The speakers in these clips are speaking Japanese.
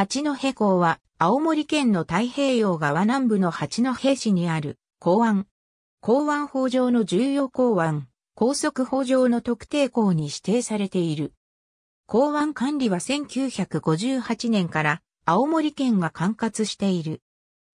八戸港は、青森県の太平洋側南部の八戸市にある、港湾。港湾法上の重要港湾、高速法上の特定港に指定されている。港湾管理は1958年から青森県が管轄している。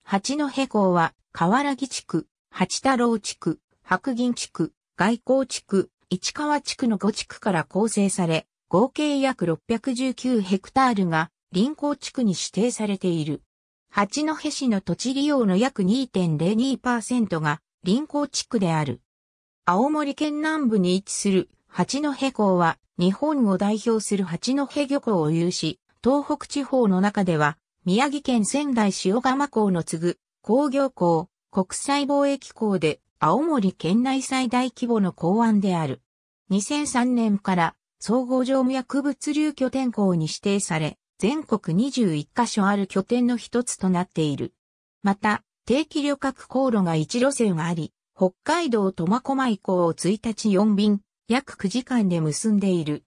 八戸港は、河原木地区、八太郎地区、白銀地区、外交地区、市川地区の5地区から構成され、合計約619ヘクタールが臨港地区に指定されている。八戸市の土地利用の約2.02%が臨港地区である。青森県南部に位置する八戸港は日本を代表する八戸漁港を有し、東北地方の中では宮城県仙台塩釜港の次ぐ工業港、国際貿易港で青森県内最大規模の港湾である。2003年から総合常務薬物流拠点港に指定され、全国21カ所ある拠点の一つとなっている。また、定期旅客航路が1路線があり、北海道苫小牧港を1日4便、約9時間で結んでいる。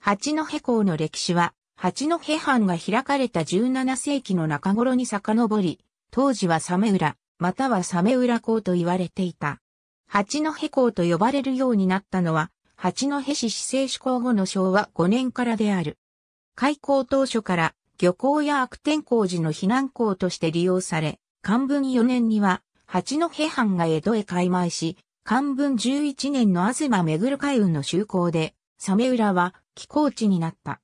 八戸港の歴史は、八戸藩が開かれた17世紀の中頃に遡り、当時はサメ浦、またはサメ浦港と言われていた。八戸港と呼ばれるようになったのは、八戸市市政施行後の昭和5年からである。開港当初から漁港や悪天候時の避難港として利用され、漢文4年には八戸藩が江戸へ開埋し、漢文11年の東巡海運の就航で、サメ浦は寄港地になった。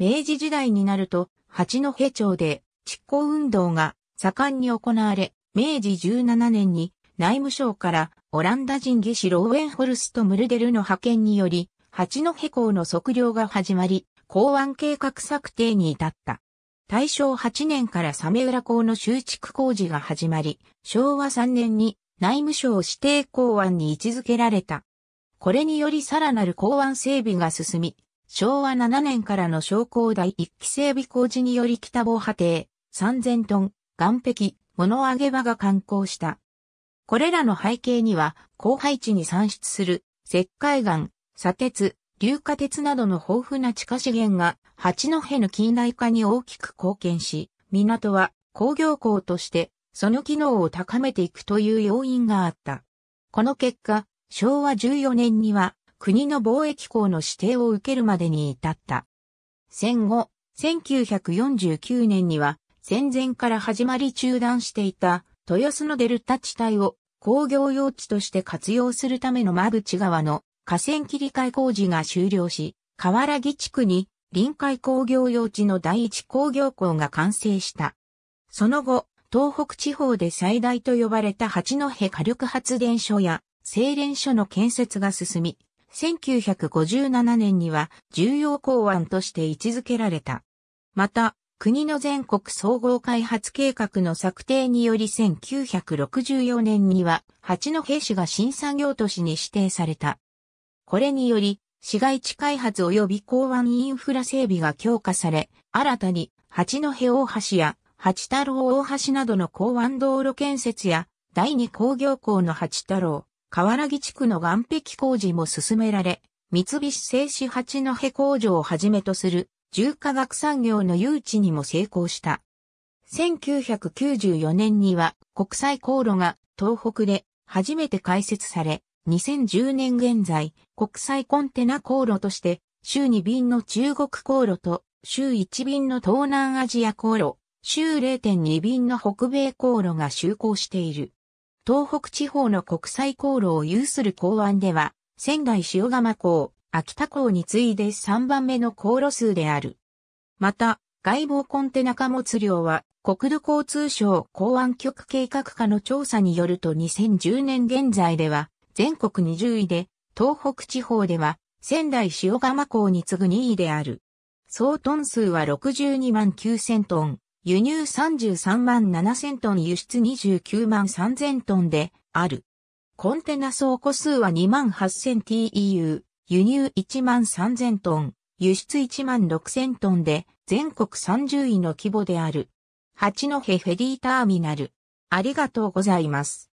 明治時代になると、八戸町で執港運動が盛んに行われ、明治17年に内務省からオランダ人技師ローエンホルスト・ムルデルの派遣により、八戸港の測量が始まり、港湾計画策定に至った。大正8年からサメ浦港の修築工事が始まり、昭和3年に内務省指定港湾に位置づけられた。これによりさらなる港湾整備が進み、昭和7年からの商工台一期整備工事により北防波堤、3000トン、岸壁、物上げ場が観光した。これらの背景には、高配置に産出する、石灰岩、砂鉄、硫化鉄などの豊富な地下資源が八戸の近代化に大きく貢献し、港は工業港としてその機能を高めていくという要因があった。この結果、昭和14年には国の貿易港の指定を受けるまでに至った。戦後、1949年には戦前から始まり中断していた豊洲のデルタ地帯を工業用地として活用するための間口川の河川切り替え工事が終了し、河原木地区に臨海工業用地の第一工業港が完成した。その後、東北地方で最大と呼ばれた八戸火力発電所や精錬所の建設が進み、1957年には重要港湾として位置づけられた。また、国の全国総合開発計画の策定により1964年には八戸市が新産業都市に指定された。これにより、市街地開発及び港湾インフラ整備が強化され、新たに八戸大橋や八太郎大橋などの港湾道路建設や、第二工業港の八太郎、河原木地区の岸壁工事も進められ、三菱製紙八戸工場をはじめとする重化学産業の誘致にも成功した。1994年には国際航路が東北で初めて開設され、2010年現在、国際コンテナ航路として、週2便の中国航路と、週1便の東南アジア航路、週0.2便の北米航路が就航している。東北地方の国際航路を有する港湾では、仙台塩釜港、秋田港に次いで3番目の航路数である。また、外防コンテナ貨物量は、国土交通省港湾局計画課の調査によると2010年現在では、全国20位で、東北地方では、仙台塩釜港に次ぐ2位である。総トン数は62万9000トン、輸入33万7000トン、輸出29万3000トンである。コンテナ倉庫数は 28,000TEU、輸入1万3000トン、輸出1万6000トンで全国30位の規模である。八戸フェリーターミナル。ありがとうございます。